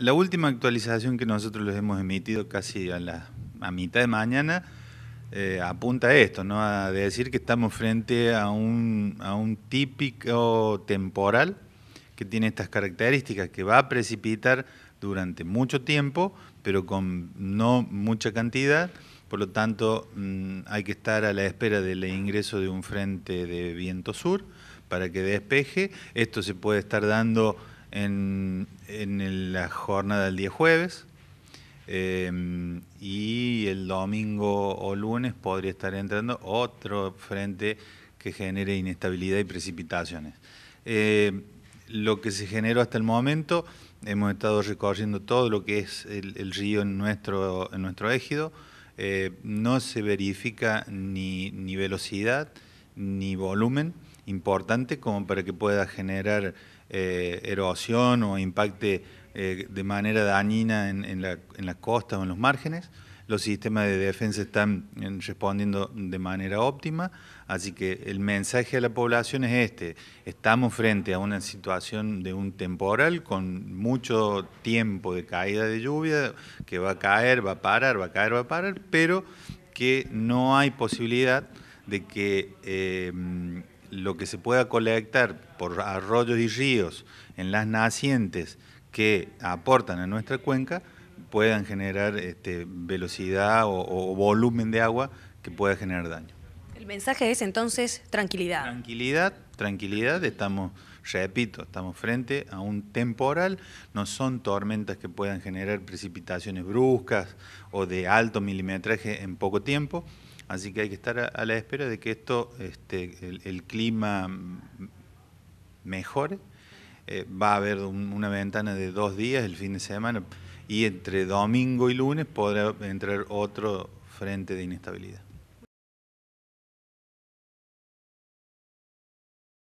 La última actualización que nosotros les hemos emitido casi a la a mitad de mañana eh, apunta a esto, ¿no? A decir que estamos frente a un, a un típico temporal que tiene estas características, que va a precipitar durante mucho tiempo, pero con no mucha cantidad. Por lo tanto, mm, hay que estar a la espera del ingreso de un frente de viento sur para que despeje. Esto se puede estar dando en, la jornada del día jueves. Em, y el domingo o lunes podría estar entrando otro frente que genere inestabilidad y precipitaciones. Eh, lo que se generó hasta el momento, hemos estado recorriendo todo lo que es el, río en nuestro, en nuestro ejido, eh, no se verifica ni velocidad ni volumen importante como para que pueda generar eh, erosión o impacte eh, de manera dañina en, las costas o en los márgenes. Los sistemas de defensa están eh, respondiendo de manera óptima, así que el mensaje a la población es este. Estamos frente a una situación de un temporal con mucho tiempo de caída de lluvia, que va a caer, va a parar, va a caer, va a parar, pero que no hay posibilidad de que lo que se pueda colectar por arroyos y ríos en las nacientes que aportan a nuestra cuenca puedan generar este, velocidad o, o volumen de agua que pueda generar daño. El mensaje es entonces tranquilidad. Tranquilidad, tranquilidad, estamos, repito, estamos frente a un temporal, no son tormentas que puedan generar precipitaciones bruscas o de alto milimetraje en poco tiempo, Así que hay que estar a, la espera de que esto, este, el, clima mejore. Eh, va a haber una ventana de dos días el fin de semana y entre domingo y lunes podrá entrar otro frente de inestabilidad.